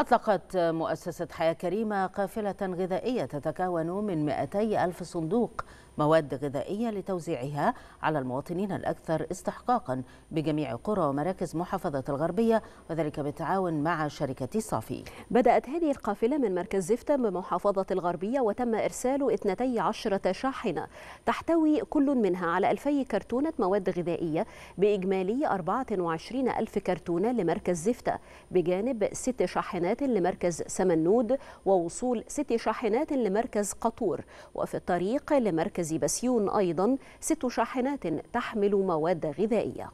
أطلقت مؤسسة حياة كريمة قافلة غذائية تتكون من 200 ألف صندوق مواد غذائية لتوزيعها على المواطنين الأكثر استحقاقا بجميع قرى ومراكز محافظة الغربية وذلك بالتعاون مع شركة صافي بدأت هذه القافلة من مركز زفتة بمحافظة الغربية وتم إرسال 12 شاحنة تحتوي كل منها على 2000 كرتونة مواد غذائية بإجمالي 24 ألف كرتونة لمركز زفتة بجانب ست شاحنات لمركز سمنود ووصول ست شاحنات لمركز قطور وفي الطريق لمركز مركز بسيون أيضا ست شاحنات تحمل مواد غذائية